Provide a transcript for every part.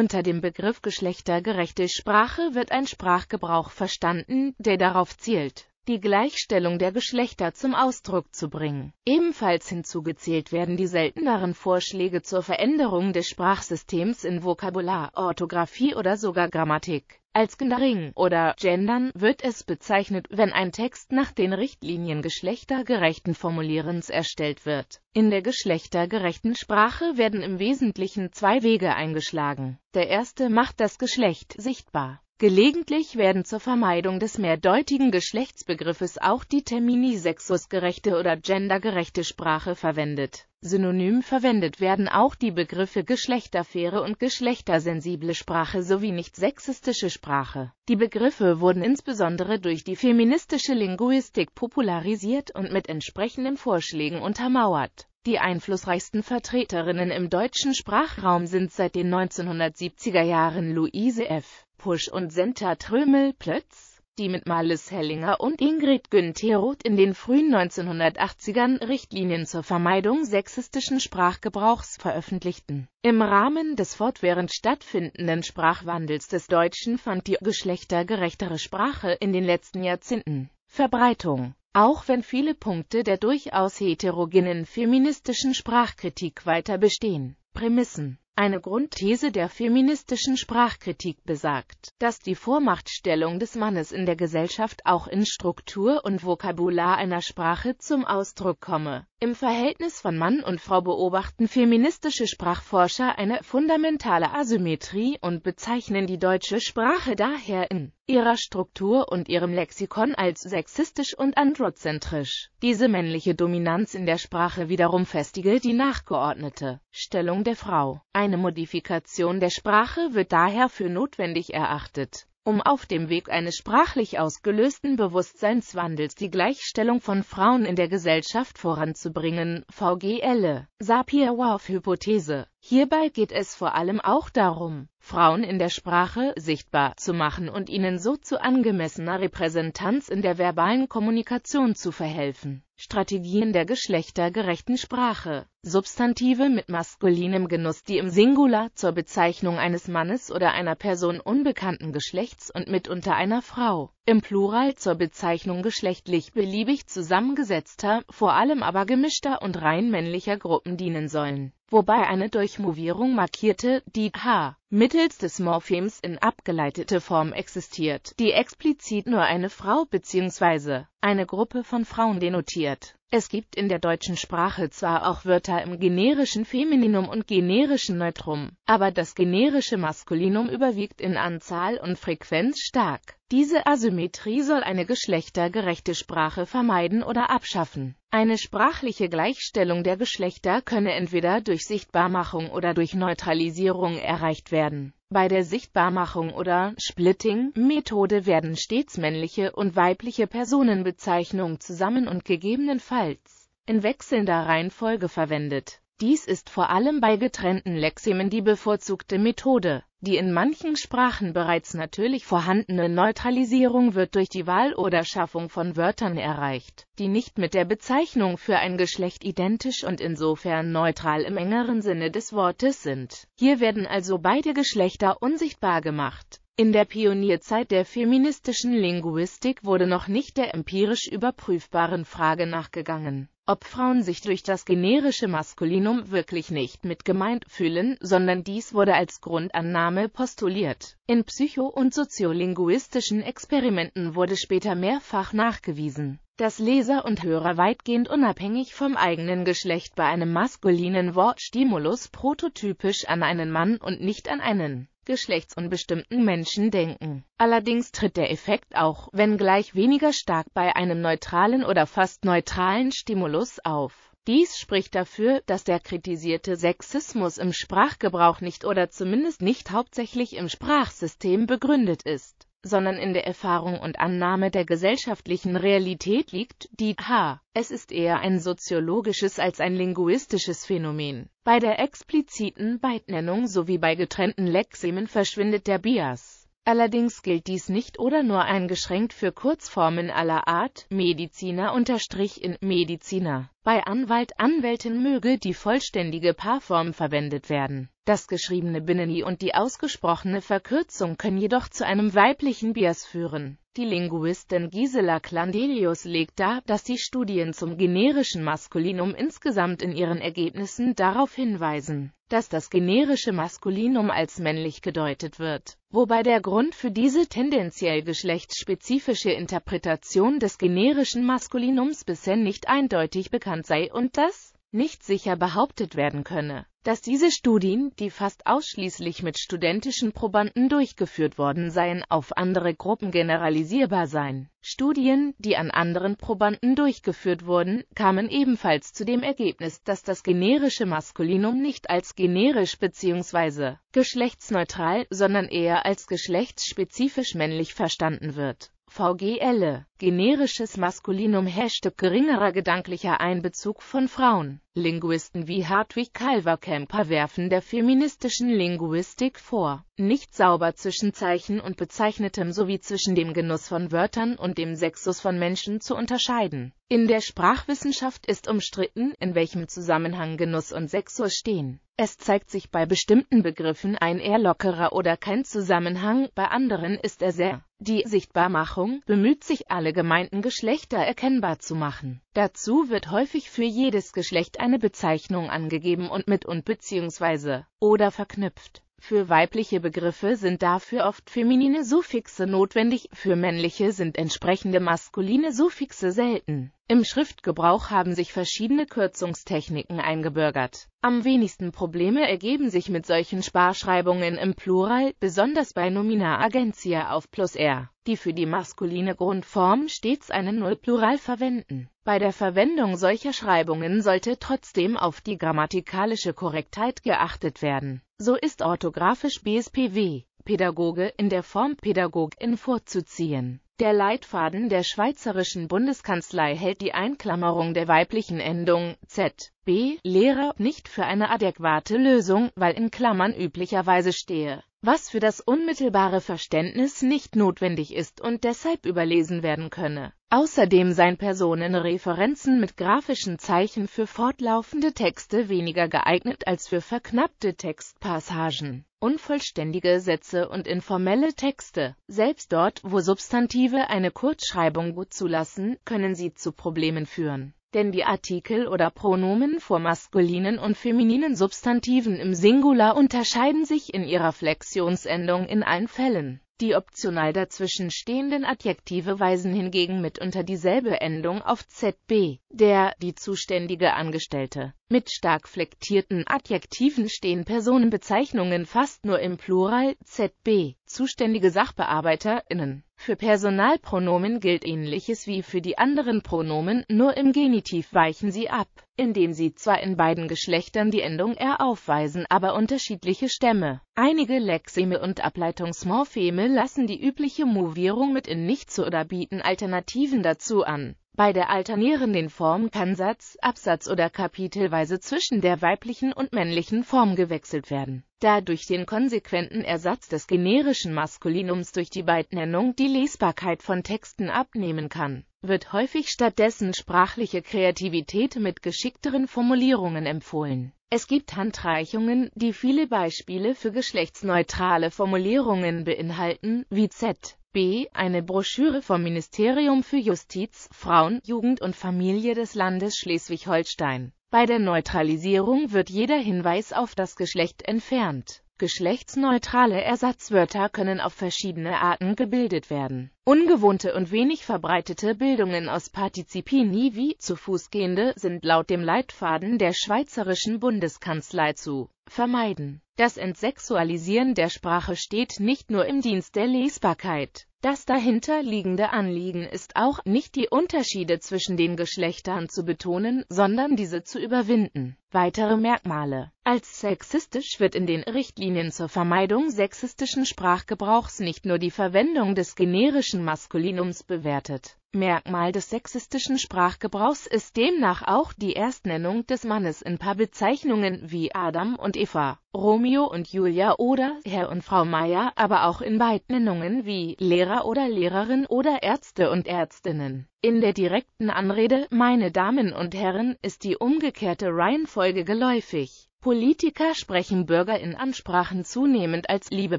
Unter dem Begriff geschlechtergerechte Sprache wird ein Sprachgebrauch verstanden, der darauf zielt, die Gleichstellung der Geschlechter zum Ausdruck zu bringen. Ebenfalls hinzugezählt werden die selteneren Vorschläge zur Veränderung des Sprachsystems in Vokabular, Orthographie oder sogar Grammatik. Als Gendering oder Gendern wird es bezeichnet, wenn ein Text nach den Richtlinien geschlechtergerechten Formulierens erstellt wird. In der geschlechtergerechten Sprache werden im Wesentlichen zwei Wege eingeschlagen. Der erste macht das Geschlecht sichtbar Gelegentlich werden zur Vermeidung des mehrdeutigen Geschlechtsbegriffes auch die Termini sexusgerechte oder gendergerechte Sprache verwendet. Synonym verwendet werden auch die Begriffe geschlechterfaire und geschlechtersensible Sprache sowie nicht-sexistische Sprache. Die Begriffe wurden insbesondere durch die feministische Linguistik popularisiert und mit entsprechenden Vorschlägen untermauert. Die einflussreichsten Vertreterinnen im deutschen Sprachraum sind seit den 1970er Jahren Luise F. Pusch und Senta Trömel-Plötz, die mit Marlis Hellinger und Ingrid Günteroth in den frühen 1980ern Richtlinien zur Vermeidung sexistischen Sprachgebrauchs veröffentlichten. Im Rahmen des fortwährend stattfindenden Sprachwandels des Deutschen fand die geschlechtergerechtere Sprache in den letzten Jahrzehnten Verbreitung. Auch wenn viele Punkte der durchaus heterogenen feministischen Sprachkritik weiter bestehen. Prämissen eine Grundthese der feministischen Sprachkritik besagt, dass die Vormachtstellung des Mannes in der Gesellschaft auch in Struktur und Vokabular einer Sprache zum Ausdruck komme im Verhältnis von Mann und Frau beobachten feministische Sprachforscher eine fundamentale Asymmetrie und bezeichnen die deutsche Sprache daher in ihrer Struktur und ihrem Lexikon als sexistisch und androzentrisch. Diese männliche Dominanz in der Sprache wiederum festige die nachgeordnete Stellung der Frau. Eine Modifikation der Sprache wird daher für notwendig erachtet um auf dem Weg eines sprachlich ausgelösten Bewusstseinswandels die Gleichstellung von Frauen in der Gesellschaft voranzubringen, vgl. Sapir-Whorf-Hypothese Hierbei geht es vor allem auch darum, Frauen in der Sprache sichtbar zu machen und ihnen so zu angemessener Repräsentanz in der verbalen Kommunikation zu verhelfen. Strategien der geschlechtergerechten Sprache Substantive mit maskulinem Genuss, die im Singular zur Bezeichnung eines Mannes oder einer Person unbekannten Geschlechts und mitunter einer Frau, im Plural zur Bezeichnung geschlechtlich beliebig zusammengesetzter, vor allem aber gemischter und rein männlicher Gruppen dienen sollen wobei eine Durchmovierung markierte, die H mittels des Morphems in abgeleitete Form existiert, die explizit nur eine Frau bzw. eine Gruppe von Frauen denotiert. Es gibt in der deutschen Sprache zwar auch Wörter im generischen Femininum und generischen Neutrum, aber das generische Maskulinum überwiegt in Anzahl und Frequenz stark. Diese Asymmetrie soll eine geschlechtergerechte Sprache vermeiden oder abschaffen. Eine sprachliche Gleichstellung der Geschlechter könne entweder durch Sichtbarmachung oder durch Neutralisierung erreicht werden werden. Bei der Sichtbarmachung oder Splitting-Methode werden stets männliche und weibliche Personenbezeichnungen zusammen und gegebenenfalls in wechselnder Reihenfolge verwendet. Dies ist vor allem bei getrennten Lexemen die bevorzugte Methode. Die in manchen Sprachen bereits natürlich vorhandene Neutralisierung wird durch die Wahl oder Schaffung von Wörtern erreicht, die nicht mit der Bezeichnung für ein Geschlecht identisch und insofern neutral im engeren Sinne des Wortes sind. Hier werden also beide Geschlechter unsichtbar gemacht. In der Pionierzeit der feministischen Linguistik wurde noch nicht der empirisch überprüfbaren Frage nachgegangen ob Frauen sich durch das generische Maskulinum wirklich nicht mit gemeint fühlen, sondern dies wurde als Grundannahme postuliert. In psycho- und soziolinguistischen Experimenten wurde später mehrfach nachgewiesen dass Leser und Hörer weitgehend unabhängig vom eigenen Geschlecht bei einem maskulinen Wortstimulus prototypisch an einen Mann und nicht an einen geschlechtsunbestimmten Menschen denken. Allerdings tritt der Effekt auch, wenngleich weniger stark bei einem neutralen oder fast neutralen Stimulus auf. Dies spricht dafür, dass der kritisierte Sexismus im Sprachgebrauch nicht oder zumindest nicht hauptsächlich im Sprachsystem begründet ist sondern in der Erfahrung und Annahme der gesellschaftlichen Realität liegt, die H. Es ist eher ein soziologisches als ein linguistisches Phänomen. Bei der expliziten Beitnennung sowie bei getrennten Lexemen verschwindet der Bias. Allerdings gilt dies nicht oder nur eingeschränkt für Kurzformen aller Art, Mediziner unterstrich in Mediziner. Bei Anwalt, Anwältin möge die vollständige Paarform verwendet werden. Das geschriebene binnen und die ausgesprochene Verkürzung können jedoch zu einem weiblichen Bias führen. Die Linguistin Gisela Clandelius legt dar, dass die Studien zum generischen Maskulinum insgesamt in ihren Ergebnissen darauf hinweisen, dass das generische Maskulinum als männlich gedeutet wird, wobei der Grund für diese tendenziell geschlechtsspezifische Interpretation des generischen Maskulinums bisher nicht eindeutig bekannt sei und dass nicht sicher behauptet werden könne, dass diese Studien, die fast ausschließlich mit studentischen Probanden durchgeführt worden seien, auf andere Gruppen generalisierbar seien. Studien, die an anderen Probanden durchgeführt wurden, kamen ebenfalls zu dem Ergebnis, dass das generische Maskulinum nicht als generisch bzw. geschlechtsneutral, sondern eher als geschlechtsspezifisch männlich verstanden wird VGL, generisches Maskulinum Hashtag geringerer gedanklicher Einbezug von Frauen Linguisten wie Hartwig Kalverkemper werfen der feministischen Linguistik vor, nicht sauber zwischen Zeichen und Bezeichnetem sowie zwischen dem Genuss von Wörtern und dem Sexus von Menschen zu unterscheiden. In der Sprachwissenschaft ist umstritten, in welchem Zusammenhang Genuss und Sexus stehen. Es zeigt sich bei bestimmten Begriffen ein eher lockerer oder kein Zusammenhang, bei anderen ist er sehr. Die Sichtbarmachung bemüht sich, alle gemeinten Geschlechter erkennbar zu machen. Dazu wird häufig für jedes Geschlecht eine Bezeichnung angegeben und mit und bzw. oder verknüpft. Für weibliche Begriffe sind dafür oft feminine Suffixe notwendig, für männliche sind entsprechende maskuline Suffixe selten im Schriftgebrauch haben sich verschiedene Kürzungstechniken eingebürgert. Am wenigsten Probleme ergeben sich mit solchen Sparschreibungen im Plural, besonders bei Nomina agentia auf plus r, die für die maskuline Grundform stets einen Nullplural verwenden. Bei der Verwendung solcher Schreibungen sollte trotzdem auf die grammatikalische Korrektheit geachtet werden. So ist orthografisch BSPW Pädagoge in der Form Pädagogin vorzuziehen. Der Leitfaden der schweizerischen Bundeskanzlei hält die Einklammerung der weiblichen Endung Z, B, Lehrer nicht für eine adäquate Lösung, weil in Klammern üblicherweise stehe was für das unmittelbare Verständnis nicht notwendig ist und deshalb überlesen werden könne. Außerdem seien Personenreferenzen mit grafischen Zeichen für fortlaufende Texte weniger geeignet als für verknappte Textpassagen, unvollständige Sätze und informelle Texte. Selbst dort, wo Substantive eine Kurzschreibung gut zulassen, können sie zu Problemen führen denn die Artikel oder Pronomen vor maskulinen und femininen Substantiven im Singular unterscheiden sich in ihrer Flexionsendung in allen Fällen. Die optional dazwischen stehenden Adjektive weisen hingegen mitunter dieselbe Endung auf ZB, der, die zuständige Angestellte. Mit stark flektierten Adjektiven stehen Personenbezeichnungen fast nur im Plural ZB Zuständige SachbearbeiterInnen. Für Personalpronomen gilt Ähnliches wie für die anderen Pronomen, nur im Genitiv weichen sie ab, indem sie zwar in beiden Geschlechtern die Endung -er aufweisen, aber unterschiedliche Stämme. Einige Lexeme und Ableitungsmorpheme lassen die übliche Movierung mit in nichts oder bieten Alternativen dazu an. Bei der alternierenden Form kann Satz, Absatz oder Kapitelweise zwischen der weiblichen und männlichen Form gewechselt werden, da durch den konsequenten Ersatz des generischen Maskulinums durch die Beidnennung die Lesbarkeit von Texten abnehmen kann, wird häufig stattdessen sprachliche Kreativität mit geschickteren Formulierungen empfohlen. Es gibt Handreichungen, die viele Beispiele für geschlechtsneutrale Formulierungen beinhalten, wie Z. B. Eine Broschüre vom Ministerium für Justiz, Frauen, Jugend und Familie des Landes Schleswig-Holstein. Bei der Neutralisierung wird jeder Hinweis auf das Geschlecht entfernt. Geschlechtsneutrale Ersatzwörter können auf verschiedene Arten gebildet werden Ungewohnte und wenig verbreitete Bildungen aus Partizipini wie zu Fuß gehende sind laut dem Leitfaden der schweizerischen Bundeskanzlei zu vermeiden. Das Entsexualisieren der Sprache steht nicht nur im Dienst der Lesbarkeit. Das dahinter liegende Anliegen ist auch, nicht die Unterschiede zwischen den Geschlechtern zu betonen, sondern diese zu überwinden. Weitere Merkmale Als sexistisch wird in den Richtlinien zur Vermeidung sexistischen Sprachgebrauchs nicht nur die Verwendung des generischen weiblichen Maskulinums bewertet. Merkmal des sexistischen Sprachgebrauchs ist demnach auch die Erstnennung des Mannes in Paarbezeichnungen wie Adam und Eva, Romeo und Julia oder Herr und Frau Meier, aber auch in Beidnennungen wie Lehrer oder Lehrerin oder Ärzte und Ärztinnen. In der direkten Anrede, meine Damen und Herren, ist die umgekehrte Reihenfolge geläufig. Politiker sprechen Bürger in Ansprachen zunehmend als liebe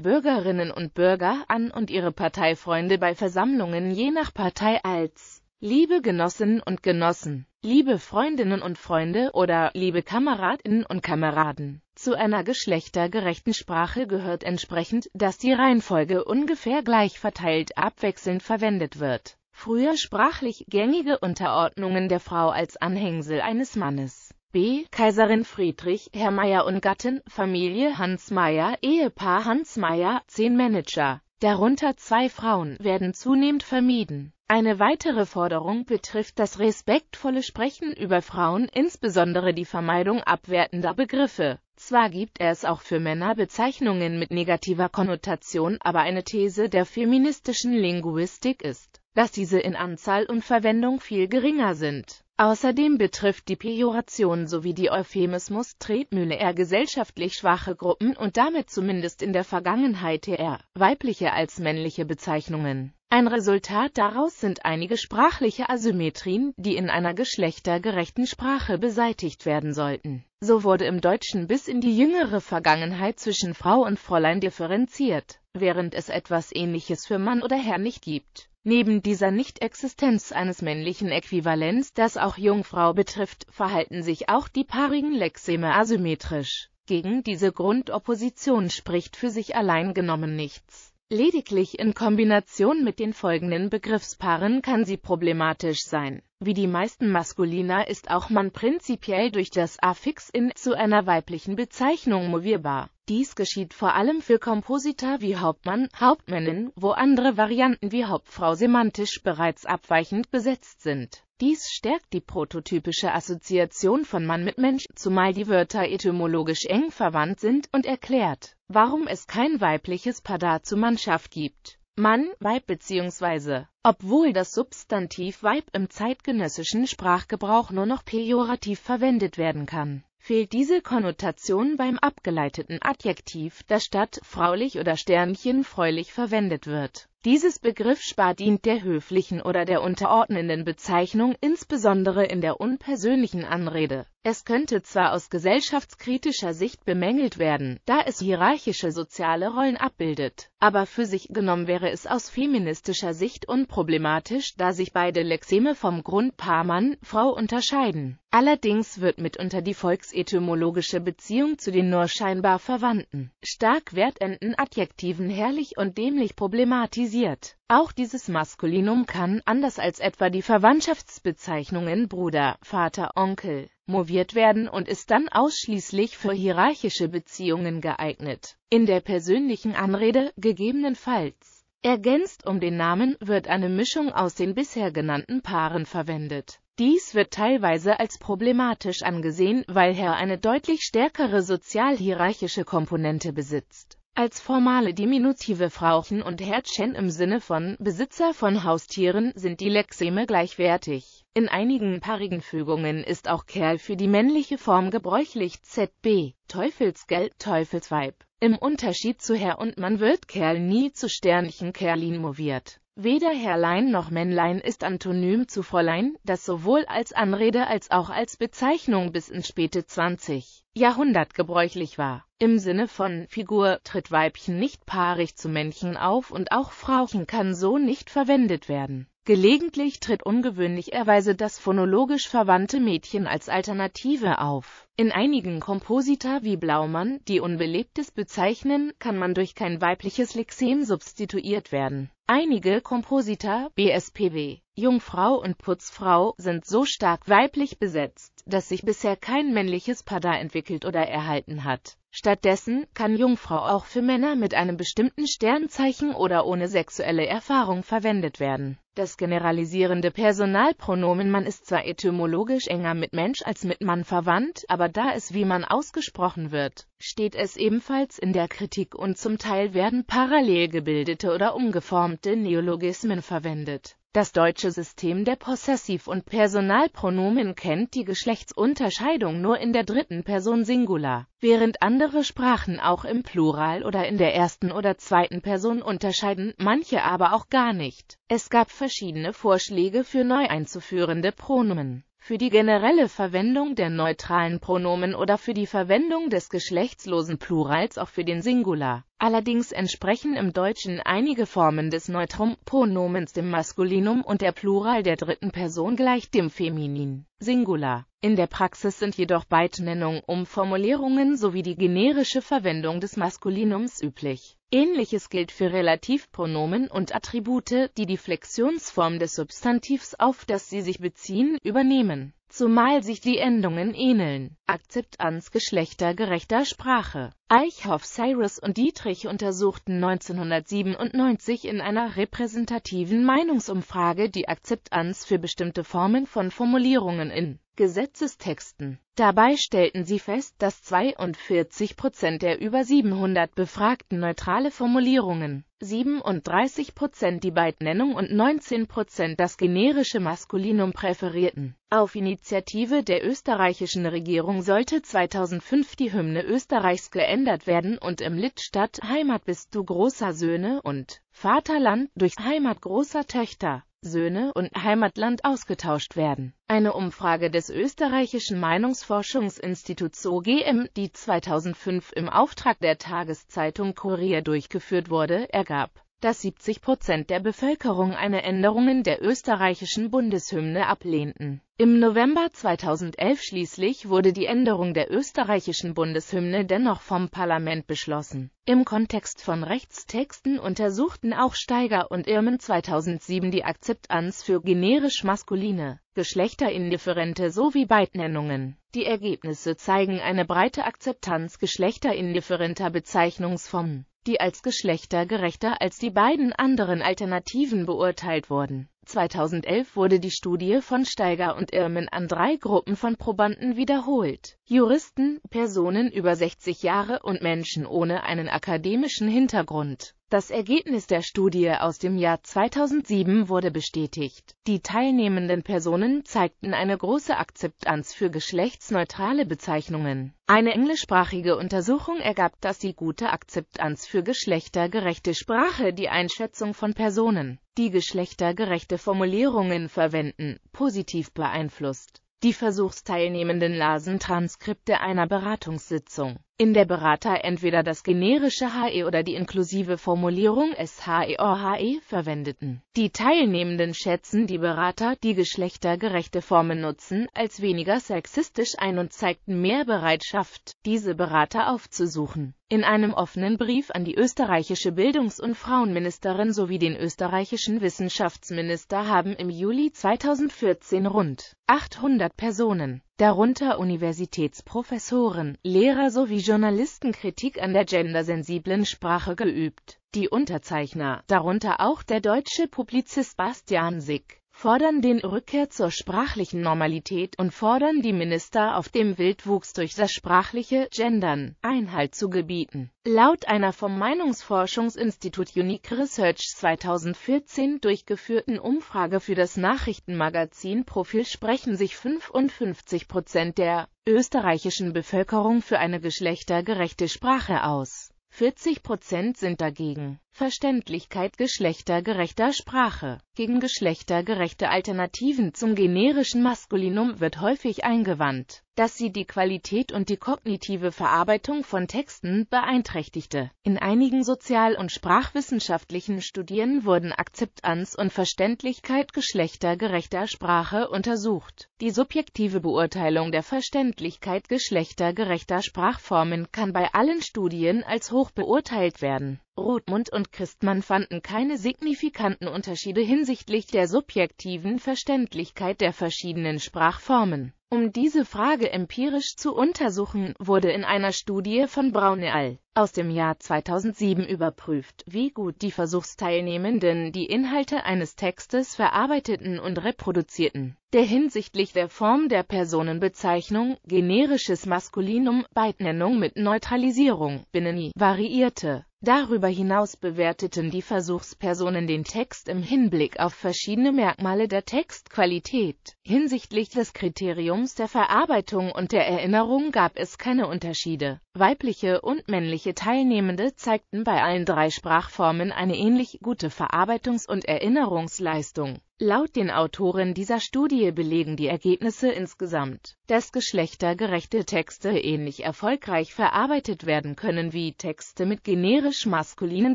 Bürgerinnen und Bürger an und ihre Parteifreunde bei Versammlungen je nach Partei als liebe Genossinnen und Genossen, liebe Freundinnen und Freunde oder liebe Kameradinnen und Kameraden. Zu einer geschlechtergerechten Sprache gehört entsprechend, dass die Reihenfolge ungefähr gleich verteilt abwechselnd verwendet wird. Früher sprachlich gängige Unterordnungen der Frau als Anhängsel eines Mannes. B. Kaiserin Friedrich, Herr Meier und Gattin, Familie Hans Meier, Ehepaar Hans Meier, zehn Manager, darunter zwei Frauen, werden zunehmend vermieden. Eine weitere Forderung betrifft das respektvolle Sprechen über Frauen, insbesondere die Vermeidung abwertender Begriffe. Zwar gibt es auch für Männer Bezeichnungen mit negativer Konnotation, aber eine These der feministischen Linguistik ist, dass diese in Anzahl und Verwendung viel geringer sind. Außerdem betrifft die Pejoration sowie die Euphemismus Tretmühle eher gesellschaftlich schwache Gruppen und damit zumindest in der Vergangenheit eher weibliche als männliche Bezeichnungen. Ein Resultat daraus sind einige sprachliche Asymmetrien, die in einer geschlechtergerechten Sprache beseitigt werden sollten. So wurde im Deutschen bis in die jüngere Vergangenheit zwischen Frau und Fräulein differenziert, während es etwas Ähnliches für Mann oder Herr nicht gibt. Neben dieser Nicht-Existenz eines männlichen Äquivalents, das auch Jungfrau betrifft, verhalten sich auch die paarigen Lexeme asymmetrisch. Gegen diese Grundopposition spricht für sich allein genommen nichts Lediglich in Kombination mit den folgenden Begriffspaaren kann sie problematisch sein. Wie die meisten Maskuliner ist auch man prinzipiell durch das Affix in zu einer weiblichen Bezeichnung movierbar. Dies geschieht vor allem für Komposita wie Hauptmann, Hauptmännin, wo andere Varianten wie Hauptfrau semantisch bereits abweichend besetzt sind dies stärkt die prototypische Assoziation von Mann mit Mensch, zumal die Wörter etymologisch eng verwandt sind und erklärt, warum es kein weibliches Padar zur Mannschaft gibt. Mann, Weib bzw. Obwohl das Substantiv Weib im zeitgenössischen Sprachgebrauch nur noch pejorativ verwendet werden kann, fehlt diese Konnotation beim abgeleiteten Adjektiv, das statt fraulich oder Sternchen fräulich verwendet wird. Dieses Begriffsspar dient der höflichen oder der unterordnenden Bezeichnung, insbesondere in der unpersönlichen Anrede. Es könnte zwar aus gesellschaftskritischer Sicht bemängelt werden, da es hierarchische soziale Rollen abbildet, aber für sich genommen wäre es aus feministischer Sicht unproblematisch, da sich beide Lexeme vom Grundpaar Mann, Frau unterscheiden. Allerdings wird mitunter die volksetymologische Beziehung zu den nur scheinbar verwandten, stark wertenden Adjektiven herrlich und dämlich problematisiert stilisiert. Auch dieses Maskulinum kann, anders als etwa die Verwandtschaftsbezeichnungen Bruder, Vater, Onkel, moviert werden und ist dann ausschließlich für hierarchische Beziehungen geeignet. In der persönlichen Anrede, gegebenenfalls, ergänzt um den Namen, wird eine Mischung aus den bisher genannten Paaren verwendet. Dies wird teilweise als problematisch angesehen, weil Herr eine deutlich stärkere sozial-hierarchische Komponente besitzt. Als formale Diminutive Frauchen und Herrchen im Sinne von Besitzer von Haustieren sind die Lexeme gleichwertig. In einigen paarigen Fügungen ist auch Kerl für die männliche Form gebräuchlich zb, Teufelsgeld, Teufelsweib. Im Unterschied zu Herr und Mann wird Kerl nie zu Sternchen Kerlin moviert Weder Herrlein noch Männlein ist Antonym zu Fräulein, das sowohl als Anrede als auch als Bezeichnung bis ins späte 20. Jahrhundert gebräuchlich war. Im Sinne von Figur tritt Weibchen nicht paarig zu Männchen auf und auch Frauchen kann so nicht verwendet werden Gelegentlich tritt ungewöhnlicherweise das phonologisch verwandte Mädchen als Alternative auf. In einigen Komposita wie Blaumann, die Unbelebtes bezeichnen, kann man durch kein weibliches Lexem substituiert werden. Einige Komposita, BSPW Jungfrau und Putzfrau sind so stark weiblich besetzt, dass sich bisher kein männliches Pada entwickelt oder erhalten hat. Stattdessen kann Jungfrau auch für Männer mit einem bestimmten Sternzeichen oder ohne sexuelle Erfahrung verwendet werden. Das generalisierende Personalpronomen Mann ist zwar etymologisch enger mit Mensch als mit Mann verwandt, aber da es wie Mann ausgesprochen wird, steht es ebenfalls in der Kritik und zum Teil werden parallel gebildete oder umgeformte Neologismen verwendet. Das deutsche System der Possessiv- und Personalpronomen kennt die Geschlechtsunterscheidung nur in der dritten Person Singular, während andere Sprachen auch im Plural oder in der ersten oder zweiten Person unterscheiden, manche aber auch gar nicht. Es gab verschiedene Vorschläge für neu einzuführende Pronomen für die generelle Verwendung der neutralen Pronomen oder für die Verwendung des geschlechtslosen Plurals auch für den Singular. Allerdings entsprechen im Deutschen einige Formen des Neutrum-Pronomens dem Maskulinum und der Plural der dritten Person gleich dem Feminin Singular. In der Praxis sind jedoch Beitnennung, um Formulierungen sowie die generische Verwendung des Maskulinums üblich Ähnliches gilt für Relativpronomen und Attribute, die die Flexionsform des Substantivs, auf das sie sich beziehen, übernehmen, zumal sich die Endungen ähneln. Akzeptanz geschlechtergerechter Sprache Eichhoff, Cyrus und Dietrich untersuchten 1997 in einer repräsentativen Meinungsumfrage die Akzeptanz für bestimmte Formen von Formulierungen in Gesetzestexten Dabei stellten sie fest, dass 42 Prozent der über 700 Befragten neutrale Formulierungen, 37 Prozent die Beidnennung und 19 Prozent das generische Maskulinum präferierten. Auf Initiative der österreichischen Regierung sollte 2005 die Hymne Österreichs geändert werden und im Lied Heimat bist du großer Söhne und Vaterland durch Heimat großer Töchter Söhne und Heimatland ausgetauscht werden. Eine Umfrage des österreichischen Meinungsforschungsinstituts OGM, die 2005 im Auftrag der Tageszeitung Kurier durchgeführt wurde, ergab dass 70 Prozent der Bevölkerung eine Änderung in der österreichischen Bundeshymne ablehnten. Im November 2011 schließlich wurde die Änderung der österreichischen Bundeshymne dennoch vom Parlament beschlossen. Im Kontext von Rechtstexten untersuchten auch Steiger und Irmen 2007 die Akzeptanz für generisch maskuline, geschlechterindifferente sowie Beitnennungen. Die Ergebnisse zeigen eine breite Akzeptanz geschlechterindifferenter Bezeichnungsformen die als geschlechtergerechter als die beiden anderen Alternativen beurteilt wurden. 2011 wurde die Studie von Steiger und Irmen an drei Gruppen von Probanden wiederholt Juristen, Personen über 60 Jahre und Menschen ohne einen akademischen Hintergrund. Das Ergebnis der Studie aus dem Jahr 2007 wurde bestätigt. Die teilnehmenden Personen zeigten eine große Akzeptanz für geschlechtsneutrale Bezeichnungen. Eine englischsprachige Untersuchung ergab, dass die gute Akzeptanz für geschlechtergerechte Sprache die Einschätzung von Personen, die geschlechtergerechte Formulierungen verwenden, positiv beeinflusst. Die Versuchsteilnehmenden lasen Transkripte einer Beratungssitzung, in der Berater entweder das generische HE oder die inklusive Formulierung SHE or HE verwendeten. Die Teilnehmenden schätzen die Berater, die geschlechtergerechte Formen nutzen, als weniger sexistisch ein und zeigten mehr Bereitschaft, diese Berater aufzusuchen. In einem offenen Brief an die österreichische Bildungs- und Frauenministerin sowie den österreichischen Wissenschaftsminister haben im Juli 2014 rund 800 Personen, darunter Universitätsprofessoren, Lehrer sowie Journalisten Kritik an der gendersensiblen Sprache geübt die Unterzeichner, darunter auch der deutsche Publizist Bastian Sick, fordern den Rückkehr zur sprachlichen Normalität und fordern die Minister auf dem Wildwuchs durch das sprachliche Gendern Einhalt zu gebieten. Laut einer vom Meinungsforschungsinstitut Unique Research 2014 durchgeführten Umfrage für das Nachrichtenmagazin Profil sprechen sich 55 Prozent der österreichischen Bevölkerung für eine geschlechtergerechte Sprache aus. 40 Prozent sind dagegen. Verständlichkeit geschlechtergerechter Sprache. Gegen geschlechtergerechte Alternativen zum generischen Maskulinum wird häufig eingewandt, dass sie die Qualität und die kognitive Verarbeitung von Texten beeinträchtigte. In einigen sozial- und sprachwissenschaftlichen Studien wurden Akzeptanz und Verständlichkeit geschlechtergerechter Sprache untersucht. Die subjektive Beurteilung der Verständlichkeit geschlechtergerechter Sprachformen kann bei allen Studien als hoch beurteilt werden. Rothmund und Christmann fanden keine signifikanten Unterschiede hinsichtlich der subjektiven Verständlichkeit der verschiedenen Sprachformen. Um diese Frage empirisch zu untersuchen, wurde in einer Studie von Braun al. aus dem Jahr 2007 überprüft, wie gut die Versuchsteilnehmenden die Inhalte eines Textes verarbeiteten und reproduzierten, der hinsichtlich der Form der Personenbezeichnung, generisches Maskulinum, Beitnennung mit Neutralisierung, Binnen variierte. Darüber hinaus bewerteten die Versuchspersonen den Text im Hinblick auf verschiedene Merkmale der Textqualität. Hinsichtlich des Kriteriums der Verarbeitung und der Erinnerung gab es keine Unterschiede. Weibliche und männliche Teilnehmende zeigten bei allen drei Sprachformen eine ähnlich gute Verarbeitungs- und Erinnerungsleistung Laut den Autoren dieser Studie belegen die Ergebnisse insgesamt, dass geschlechtergerechte Texte ähnlich erfolgreich verarbeitet werden können wie Texte mit generisch maskulinen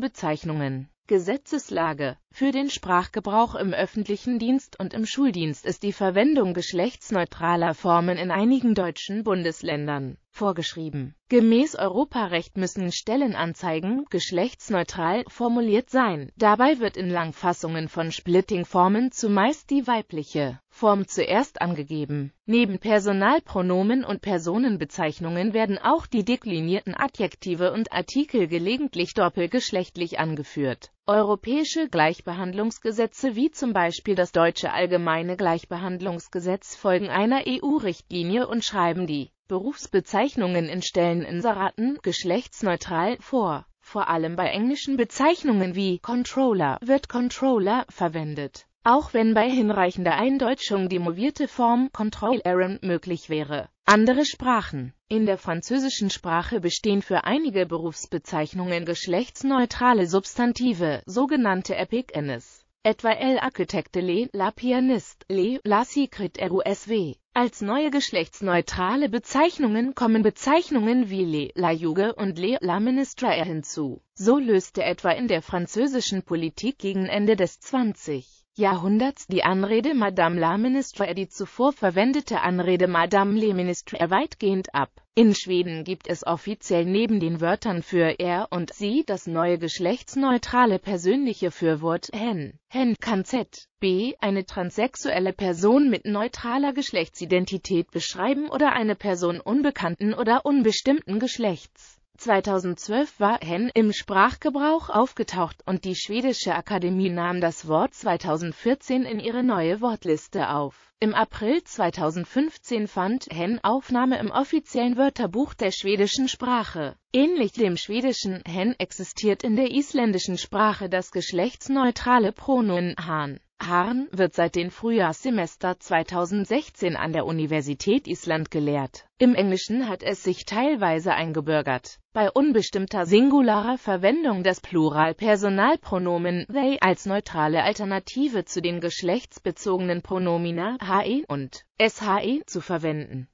Bezeichnungen. Gesetzeslage. Für den Sprachgebrauch im öffentlichen Dienst und im Schuldienst ist die Verwendung geschlechtsneutraler Formen in einigen deutschen Bundesländern vorgeschrieben. Gemäß Europarecht müssen Stellenanzeigen geschlechtsneutral formuliert sein. Dabei wird in Langfassungen von Splittingformen zumeist die weibliche Form zuerst angegeben. Neben Personalpronomen und Personenbezeichnungen werden auch die deklinierten Adjektive und Artikel gelegentlich doppelgeschlechtlich angeführt. Europäische Gleichbehandlungsgesetze wie zum Beispiel das deutsche Allgemeine Gleichbehandlungsgesetz folgen einer EU-Richtlinie und schreiben die Berufsbezeichnungen in Stelleninseraten geschlechtsneutral vor. Vor allem bei englischen Bezeichnungen wie Controller wird Controller verwendet auch wenn bei hinreichender Eindeutschung die movierte Form Control-Aaron möglich wäre. Andere Sprachen In der französischen Sprache bestehen für einige Berufsbezeichnungen geschlechtsneutrale Substantive, sogenannte Epic-Ns, etwa l'architecte, le, la pianiste, le, la secrétaire usw. Als neue geschlechtsneutrale Bezeichnungen kommen Bezeichnungen wie le la Juge und le la Ministre hinzu. So löste etwa in der französischen Politik gegen Ende des 20. Jahrhunderts. Die Anrede Madame la Ministre die zuvor verwendete Anrede Madame le Ministre weitgehend ab. In Schweden gibt es offiziell neben den Wörtern für er und sie das neue geschlechtsneutrale persönliche Fürwort hen. Hen kann z. b. eine transsexuelle Person mit neutraler Geschlechtsidentität beschreiben oder eine Person unbekannten oder unbestimmten Geschlechts. 2012 war hen im Sprachgebrauch aufgetaucht und die Schwedische Akademie nahm das Wort 2014 in ihre neue Wortliste auf. Im April 2015 fand hen Aufnahme im offiziellen Wörterbuch der schwedischen Sprache. Ähnlich dem schwedischen hen existiert in der isländischen Sprache das geschlechtsneutrale Pronomen han. Harn wird seit den Frühjahrssemester 2016 an der Universität Island gelehrt. Im Englischen hat es sich teilweise eingebürgert. Bei unbestimmter singularer Verwendung des Pluralpersonalpronomen they als neutrale Alternative zu den geschlechtsbezogenen Pronomina he und she zu verwenden